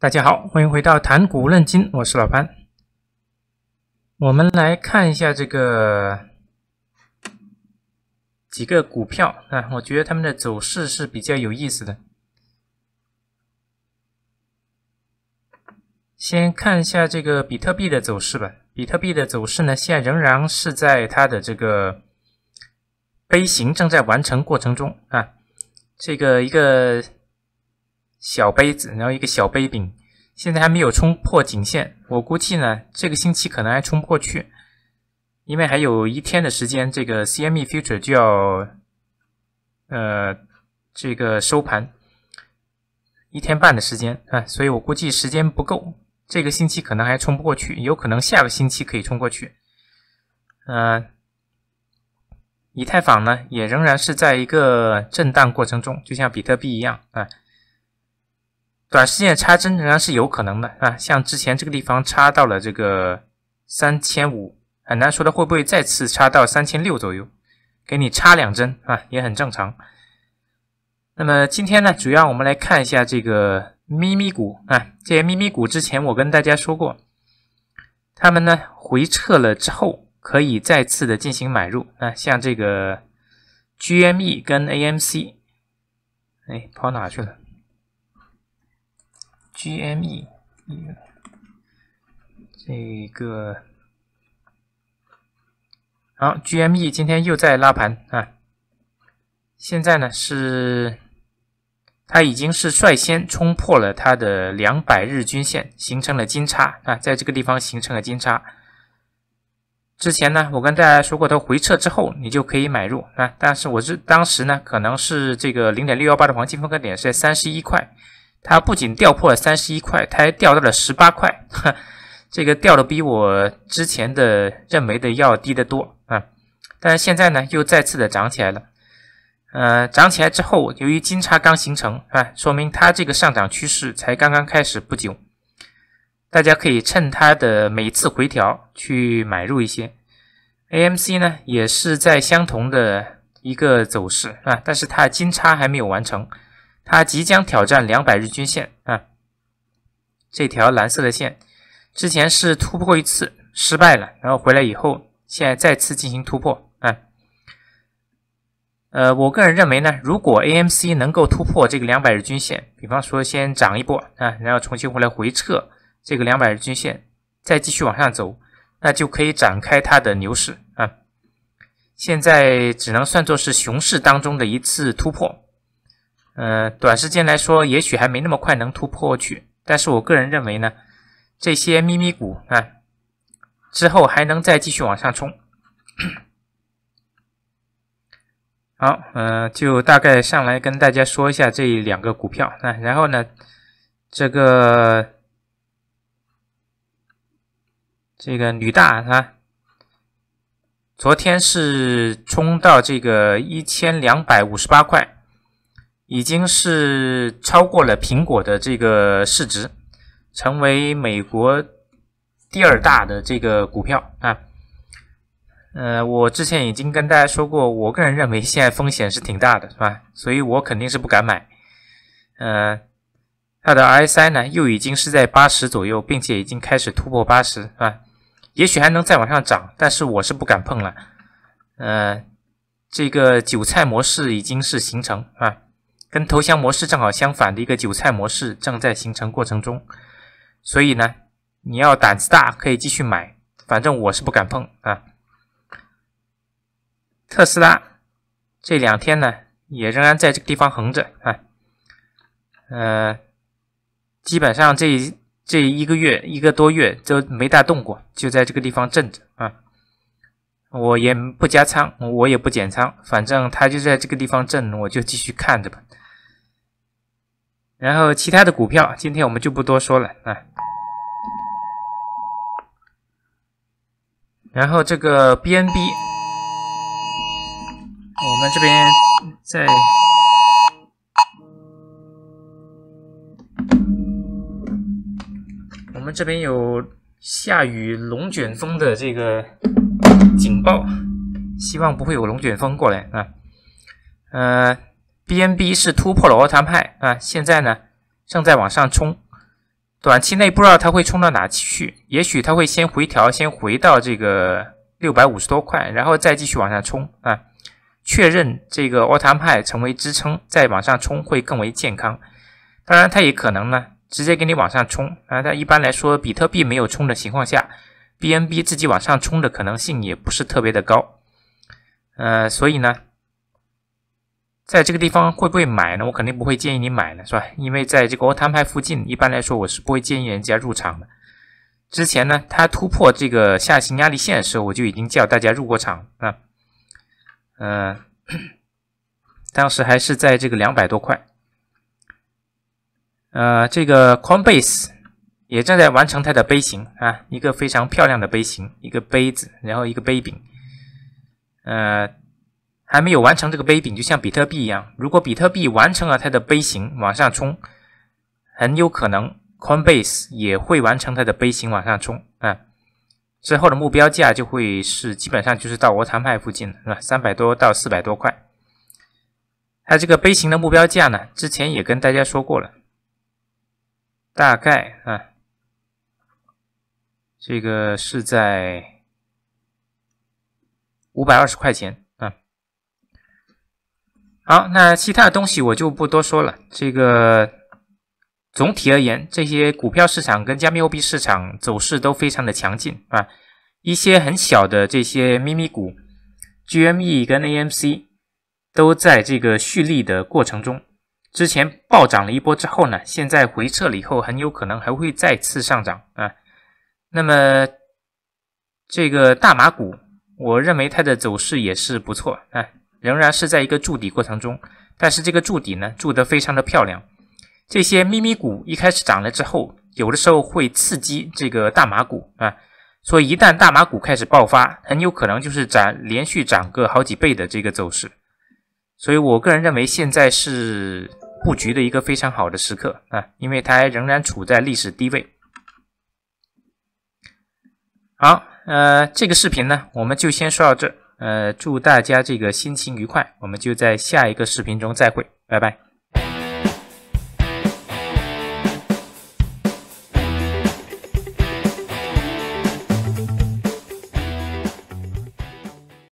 大家好，欢迎回到谈股论金，我是老潘。我们来看一下这个几个股票啊，我觉得他们的走势是比较有意思的。先看一下这个比特币的走势吧。比特币的走势呢，现在仍然是在它的这个杯形正在完成过程中啊，这个一个。小杯子，然后一个小杯柄，现在还没有冲破颈线。我估计呢，这个星期可能还冲不过去，因为还有一天的时间，这个 CME future 就要，呃，这个收盘，一天半的时间啊，所以我估计时间不够，这个星期可能还冲不过去，有可能下个星期可以冲过去。嗯，以太坊呢，也仍然是在一个震荡过程中，就像比特币一样啊。短时间插针仍然是有可能的啊，像之前这个地方插到了这个三千五，很难说它会不会再次插到三千六左右，给你插两针啊，也很正常。那么今天呢，主要我们来看一下这个咪咪股啊，这些咪咪股之前我跟大家说过，他们呢回撤了之后可以再次的进行买入啊，像这个 GME 跟 AMC，哎，跑哪去了？GME，这个好，GME 今天又在拉盘啊！现在呢是它已经是率先冲破了它的两百日均线，形成了金叉啊，在这个地方形成了金叉。之前呢，我跟大家说过，它回撤之后你就可以买入啊。但是我是当时呢，可能是这个零点六幺八的黄金分割点是在三十一块。它不仅掉破了三十一块，它还掉到了十八块，这个掉的比我之前的认为的要低得多啊！但是现在呢，又再次的涨起来了。呃，涨起来之后，由于金叉刚形成啊，说明它这个上涨趋势才刚刚开始不久。大家可以趁它的每次回调去买入一些。AMC 呢，也是在相同的一个走势啊，但是它金叉还没有完成。它即将挑战两百日均线啊，这条蓝色的线之前是突破一次失败了，然后回来以后，现在再次进行突破啊。呃，我个人认为呢，如果 AMC 能够突破这个两百日均线，比方说先涨一波啊，然后重新回来回撤这个两百日均线，再继续往上走，那就可以展开它的牛市啊。现在只能算作是熊市当中的一次突破。嗯，短时间来说，也许还没那么快能突破去。但是我个人认为呢，这些咪咪股啊，之后还能再继续往上冲。好，嗯，就大概上来跟大家说一下这两个股票啊。然后呢，这个这个女大啊，昨天是冲到这个一千两百五十八块。已经是超过了苹果的这个市值，成为美国第二大的这个股票啊。呃，我之前已经跟大家说过，我个人认为现在风险是挺大的，是吧？所以我肯定是不敢买。呃，它的 RSI 呢又已经是在八十左右，并且已经开始突破八十，是吧？也许还能再往上涨，但是我是不敢碰了。呃，这个韭菜模式已经是形成啊。跟投降模式正好相反的一个韭菜模式正在形成过程中，所以呢，你要胆子大可以继续买，反正我是不敢碰啊。特斯拉这两天呢也仍然在这个地方横着啊，呃，基本上这这一个月一个多月都没大动过，就在这个地方震着啊，我也不加仓，我也不减仓，反正它就在这个地方震，我就继续看着吧。然后其他的股票，今天我们就不多说了啊。然后这个 BNB，我们这边在，我们这边有下雨、龙卷风的这个警报，希望不会有龙卷风过来啊。呃。BNB 是突破了欧特派啊，现在呢正在往上冲，短期内不知道它会冲到哪去，也许它会先回调，先回到这个六百五十多块，然后再继续往上冲啊，确认这个奥特派成为支撑，再往上冲会更为健康。当然，它也可能呢直接给你往上冲啊，但一般来说，比特币没有冲的情况下，BNB 自己往上冲的可能性也不是特别的高，呃，所以呢。在这个地方会不会买呢？我肯定不会建议你买了，是吧？因为在这个欧摊牌附近，一般来说我是不会建议人家入场的。之前呢，它突破这个下行压力线的时候，我就已经叫大家入过场啊。嗯，当时还是在这个两百多块。呃，这个 Coinbase 也正在完成它的杯型啊，一个非常漂亮的杯型，一个杯子，然后一个杯柄，呃。还没有完成这个杯顶，就像比特币一样。如果比特币完成了它的杯型往上冲，很有可能 Coinbase 也会完成它的杯型往上冲啊。之后的目标价就会是基本上就是到我谈判附近了，是吧？三百多到四百多块。它这个杯型的目标价呢，之前也跟大家说过了，大概啊，这个是在五百二十块钱。好，那其他的东西我就不多说了。这个总体而言，这些股票市场跟加密货币市场走势都非常的强劲啊。一些很小的这些咪咪股，GME 跟 AMC 都在这个蓄力的过程中。之前暴涨了一波之后呢，现在回撤了以后，很有可能还会再次上涨啊。那么这个大马股，我认为它的走势也是不错啊。仍然是在一个筑底过程中，但是这个筑底呢筑得非常的漂亮。这些咪咪股一开始涨了之后，有的时候会刺激这个大麻股啊，所以一旦大麻股开始爆发，很有可能就是涨连续涨个好几倍的这个走势。所以我个人认为现在是布局的一个非常好的时刻啊，因为它仍然处在历史低位。好，呃，这个视频呢，我们就先说到这。呃，祝大家这个心情愉快，我们就在下一个视频中再会，拜拜。